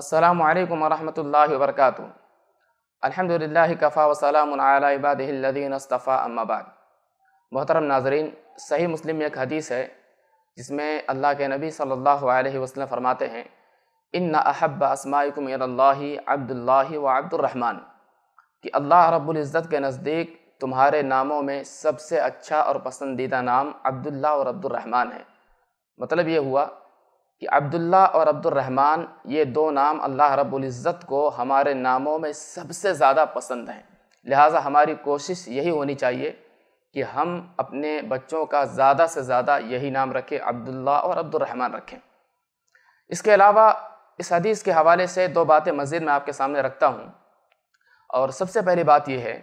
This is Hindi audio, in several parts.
अल्लाम वरहमल वर्क अलहमदिल्ला कफ़ा वसलामबादीनस्तफ़ा अम्माबाद मोहतरम नाजरीन सही मुस्लिम में एक हदीस है जिसमें अल्लाह के नबी सल्लल्लाहु अलैहि वसल्लम फरमाते हैं इन अहब असमाकुम अब्दुल्ला व अब्दुलरहमान कि अल्लाह रब्ज़त के नज़दीक तुम्हारे नामों में सबसे अच्छा और पसंदीदा नाम अब्दुल्ला और अब्दुलरहमान है मतलब ये हुआ कि अब्दुल्ला और अब्दुलरहमान ये दो नाम अल्लाह रब्ज़त को हमारे नामों में सबसे ज़्यादा पसंद हैं लिहाजा हमारी कोशिश यही होनी चाहिए कि हम अपने बच्चों का ज़्यादा से ज़्यादा यही नाम रखें अब्दुल्ला और अब्दुलरहमान रखें इसके अलावा इस हदीस के हवाले से दो बातें मज़ीद मैं आपके सामने रखता हूँ और सबसे पहली बात यह है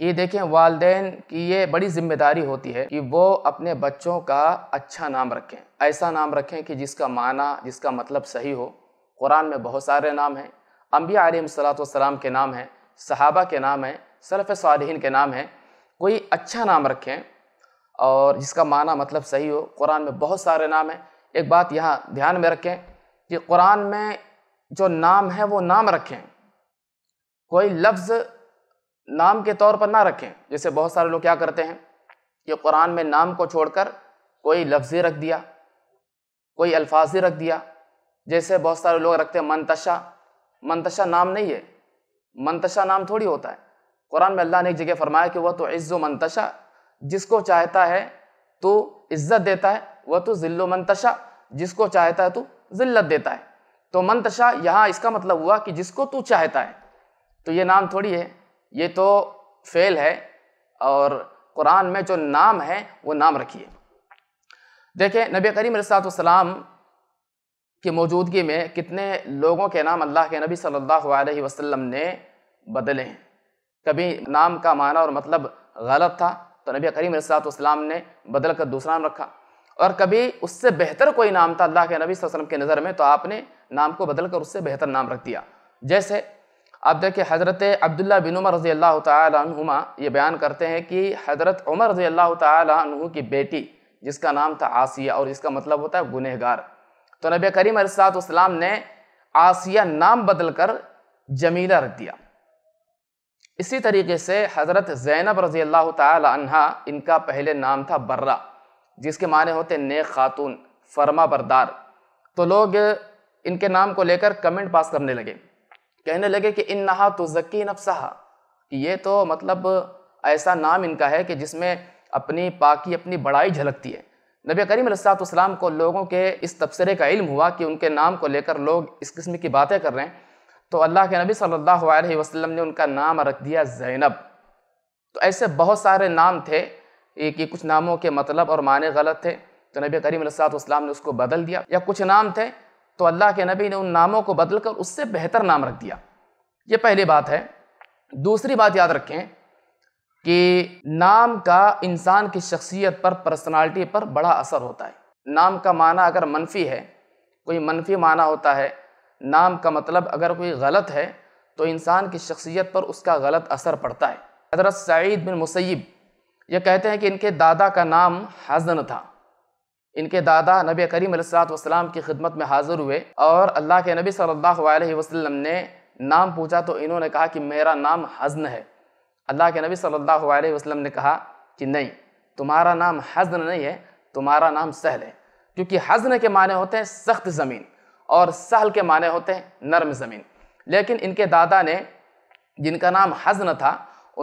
कि देखें वालदे की ये बड़ी जिम्मेदारी होती है कि वो अपने बच्चों का अच्छा नाम रखें ऐसा नाम रखें कि जिसका माना जिसका मतलब सही हो कुरान में बहुत सारे नाम हैं अम्बिया आलम के नाम हैं सहाबा के नाम हैं सलफ़ सालहन के नाम हैं कोई अच्छा नाम रखें और जिसका माना मतलब सही हो कुरान में बहुत सारे नाम हैं एक बात यहाँ ध्यान में रखें कि कुरान में जो नाम है वो नाम रखें कोई लफ्ज़ नाम के तौर पर ना रखें जैसे बहुत सारे लोग क्या करते हैं कि कुरान में नाम को छोड़कर कोई लफ्ज़ी रख दिया कोई अल्फाजी रख दिया जैसे बहुत सारे लोग रखते हैं मंतशा मंतशा नाम नहीं है मंतशा नाम थोड़ी होता है कुरान में अल्लाह ने एक जगह फरमाया कि वह तो इज़्ज़ो मंतशा जिसको चाहता है तो इज़्ज़त देता है वह तो ज़िल्लो मंतशा जिसको चाहता है तो ज़िल्लत देता है तो मंतशा यहाँ इसका मतलब हुआ कि जिसको तू चाहता है तो ये नाम थोड़ी है ये तो फेल है और कुरान में जो नाम है वो नाम रखिए देखें नबी करीम सलाम की मौजूदगी में कितने लोगों के नाम अल्लाह के नबी सल्लल्लाहु अलैहि वसल्लम ने बदले हैं कभी नाम का माना और मतलब गलत था तो नबी करीम सलाम ने बदल कर दूसरा नाम रखा और कभी उससे बेहतर कोई नाम था अल्लाह के नबी वसल्लम के नज़र में तो आपने नाम को बदल कर उससे बेहतर नाम रख दिया जैसे अब देखिए हज़रत अब्दुल्ला बिन उमर रज़ी अल्लाह तुमा ये बयान करते हैं कि हज़रत उमर रज़ी अल्लाह तु की बेटी जिसका नाम था आसिया और इसका मतलब होता है गुनहगार तो नबी करीम सलाम ने आसिया नाम बदल कर जमीला रख दिया इसी तरीके से हज़रत ज़ैनब रज़ी अल्लाह तहा इनका पहले नाम था बर्रा जिसके माने होते नेक खातून फर्मा बरदार तो लोग इनके नाम को लेकर कमेंट पास करने लगे कहने लगे कि इन नहा तो जक्की नफसहा कि ये तो मतलब ऐसा नाम इनका है कि जिसमें अपनी पाकी अपनी बड़ाई झलकती है नबी करीम अलैहिस्सलाम को लोगों के इस तबसरे का इल्म हुआ कि उनके नाम को लेकर लोग इस किस्म की बातें कर रहे हैं तो अल्लाह के नबी सल्लल्लाहु अलैहि वसल्लम ने उनका नाम रख दिया जैनब तो ऐसे बहुत सारे नाम थे कि कुछ नामों के मतलब और माने गलत थे तो नबी करीम सलाम ने उसको बदल दिया या कुछ नाम थे तो अल्लाह के नबी ने उन नामों को बदल कर उससे बेहतर नाम रख दिया ये पहली बात है दूसरी बात याद रखें कि नाम का इंसान की शख्सियत पर पर्सनालिटी पर बड़ा असर होता है नाम का माना अगर मनफी है कोई मनफी माना होता है नाम का मतलब अगर कोई गलत है तो इंसान की शख्सियत पर उसका गलत असर पड़ता है हजरत सईद बिन मुसैब ये कहते हैं कि इनके दादा का नाम हजन था इनके दादा नबी करीम सलाम की खिदमत में हाजिर हुए और अल्लाह के नबी सल्लल्लाहु अलैहि वसल्लम ने नाम पूछा तो इन्होंने कहा कि मेरा नाम हज़न है अल्लाह के नबी सल्लल्लाहु अलैहि वसल्लम ने कहा कि नहीं तुम्हारा नाम हज़न नहीं है तुम्हारा नाम सहल है क्योंकि हज़न के माने होते हैं सख्त ज़मीन और सहल के माने होते हैं नरम ज़मीन लेकिन इनके दादा ने जिनका नाम हज़न था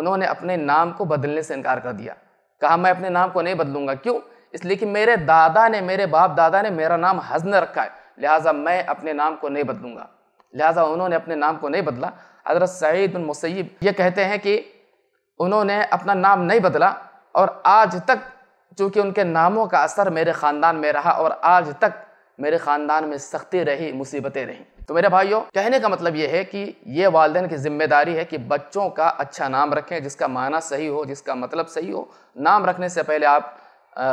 उन्होंने अपने नाम को बदलने से इनकार कर दिया कहा मैं अपने नाम को नहीं बदलूँगा क्यों इसलिए कि मेरे दादा ने मेरे बाप दादा ने मेरा नाम हजन रखा है लिहाजा मैं अपने नाम को नहीं बदलूँगा लिहाजा उन्होंने अपने नाम को नहीं बदला हजरत सईद बिन मुसैब ये कहते हैं कि उन्होंने अपना नाम नहीं बदला और आज तक चूँकि उनके नामों का असर मेरे ख़ानदान में रहा और आज तक मेरे ख़ानदान में सख्ती रही मुसीबतें रहीं तो मेरे भाइयों कहने का मतलब ये है कि ये वालदेन की जिम्मेदारी है कि बच्चों का अच्छा नाम रखें जिसका माना सही हो जिसका मतलब सही हो नाम रखने से पहले आप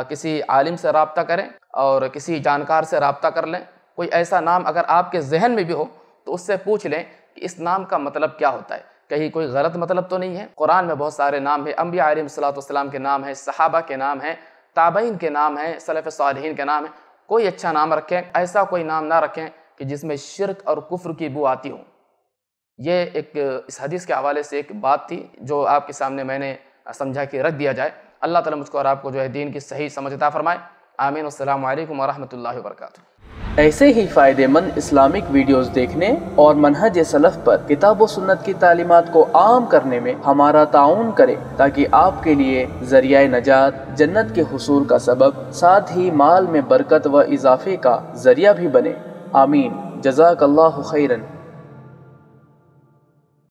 किसी आलिम से रबता करें और किसी जानकार से रबता कर लें कोई ऐसा नाम अगर आपके जहन में भी हो तो उससे पूछ लें कि इस नाम का मतलब क्या होता है कहीं कोई गलत मतलब तो नहीं है कुरान में बहुत सारे नाम हैं अम्बिया सलाम के नाम हैं सहाबा के नाम हैं ताबइन के नाम हैं सलफ़ सालहीन के नाम हैं कोई अच्छा नाम रखें ऐसा कोई नाम ना रखें कि जिसमें शिरक और कुफ्र की बू आती हो ये एक इस हदीस के हवाले से एक बात थी जो आपके सामने मैंने समझा कि रख दिया जाए अल्लाह ताला मुझको और आपको जो है दीन की सही समझता फरमाए आमीन अल्लाम व वर्क ऐसे ही फ़ायदेमंद इस्लामिक वीडियोस देखने और मनहज सलफ़ पर किताब व सुन्नत की तालीमत को आम करने में हमारा ताउन करें ताकि आपके लिए जरिया नजात जन्नत के हसूल का सबब साथ ही माल में बरकत व इजाफे का जरिया भी बने आमीन जजाकल्ला खैरन